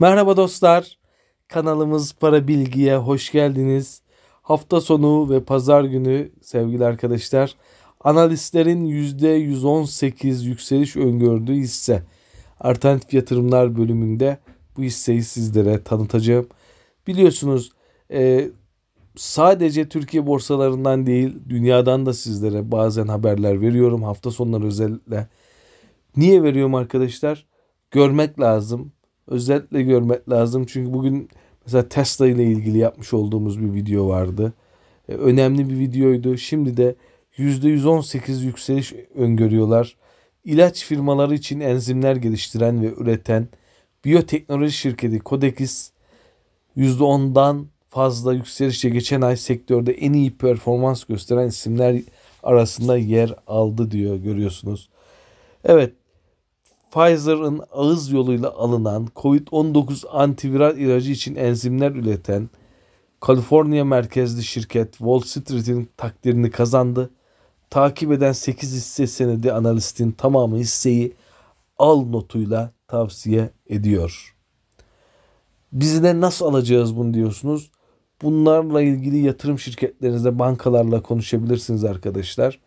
Merhaba dostlar. Kanalımız Para Bilgi'ye hoş geldiniz. Hafta sonu ve pazar günü sevgili arkadaşlar analistlerin %118 yükseliş öngördüğü hisse alternatif yatırımlar bölümünde bu hisseyi sizlere tanıtacağım. Biliyorsunuz e, sadece Türkiye borsalarından değil dünyadan da sizlere bazen haberler veriyorum hafta sonları özellikle. Niye veriyorum arkadaşlar? Görmek lazım özellikle görmek lazım. Çünkü bugün mesela Tesla ile ilgili yapmış olduğumuz bir video vardı. E, önemli bir videoydu. Şimdi de %118 yükseliş öngörüyorlar. İlaç firmaları için enzimler geliştiren ve üreten biyoteknoloji şirketi Codexis %10'dan fazla yükselişe geçen ay sektörde en iyi performans gösteren isimler arasında yer aldı diyor görüyorsunuz. Evet Pfizer'ın ağız yoluyla alınan COVID-19 antiviral ilacı için enzimler üreten Kaliforniya merkezli şirket Wall Street'in takdirini kazandı. Takip eden 8 hisse senedi analistin tamamı hisseyi al notuyla tavsiye ediyor. Biz de nasıl alacağız bunu diyorsunuz. Bunlarla ilgili yatırım şirketlerinizde bankalarla konuşabilirsiniz arkadaşlar.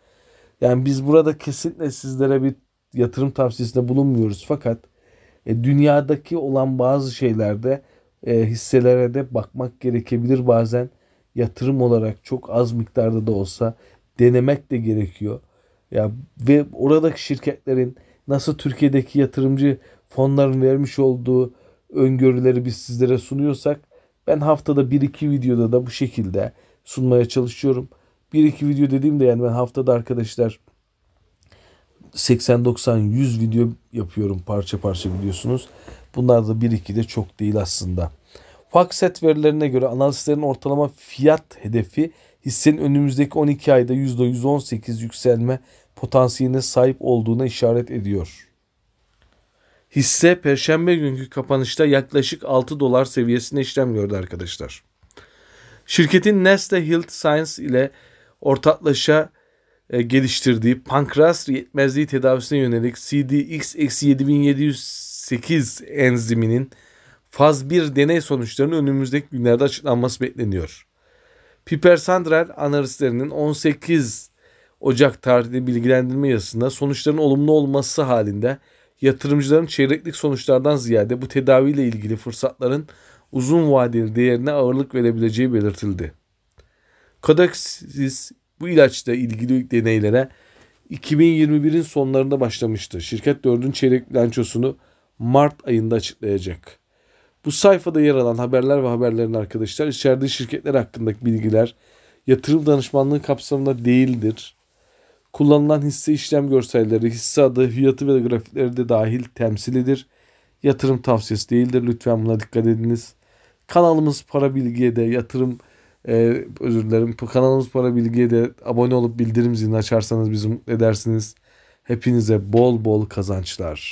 Yani biz burada kesinlikle sizlere bir yatırım tavsiyesinde bulunmuyoruz. Fakat e, dünyadaki olan bazı şeylerde e, hisselere de bakmak gerekebilir bazen. Yatırım olarak çok az miktarda da olsa denemek de gerekiyor. Ya ve oradaki şirketlerin nasıl Türkiye'deki yatırımcı fonların vermiş olduğu öngörüleri biz sizlere sunuyorsak ben haftada 1-2 videoda da bu şekilde sunmaya çalışıyorum. 1-2 video dediğimde yani ben haftada arkadaşlar 80-90-100 video yapıyorum parça parça biliyorsunuz. Bunlar da 1-2 de çok değil aslında. Fakset verilerine göre analistlerin ortalama fiyat hedefi hissenin önümüzdeki 12 ayda %118 yükselme potansiyeline sahip olduğuna işaret ediyor. Hisse perşembe günkü kapanışta yaklaşık 6 dolar seviyesinde işlem gördü arkadaşlar. Şirketin Nestle Health Science ile ortaklaşa e, geliştirdiği pankreas yetmezliği tedavisine yönelik CDX-7708 enziminin faz 1 deney sonuçlarının önümüzdeki günlerde açıklanması bekleniyor. Piper Sandral analistlerinin 18 Ocak tarihli bilgilendirme yazısında sonuçların olumlu olması halinde yatırımcıların çeyreklik sonuçlardan ziyade bu tedaviyle ilgili fırsatların uzun vadeli değerine ağırlık verebileceği belirtildi. Codexis bu ilaçla ilgili deneylere 2021'in sonlarında başlamıştı. Şirket 4. çeyrek bilançosunu Mart ayında açıklayacak. Bu sayfada yer alan haberler ve haberlerin arkadaşlar içerdiği şirketler hakkındaki bilgiler yatırım danışmanlığı kapsamında değildir. Kullanılan hisse işlem görselleri, hisse adı, fiyatı ve grafikleri de dahil temsilidir. Yatırım tavsiyesi değildir. Lütfen buna dikkat ediniz. Kanalımız para bilgiye de yatırım ee, özür dilerim. Kanalımız Para Bilgi'ye de abone olup bildirim zilini açarsanız bizim mutlu edersiniz. Hepinize bol bol kazançlar.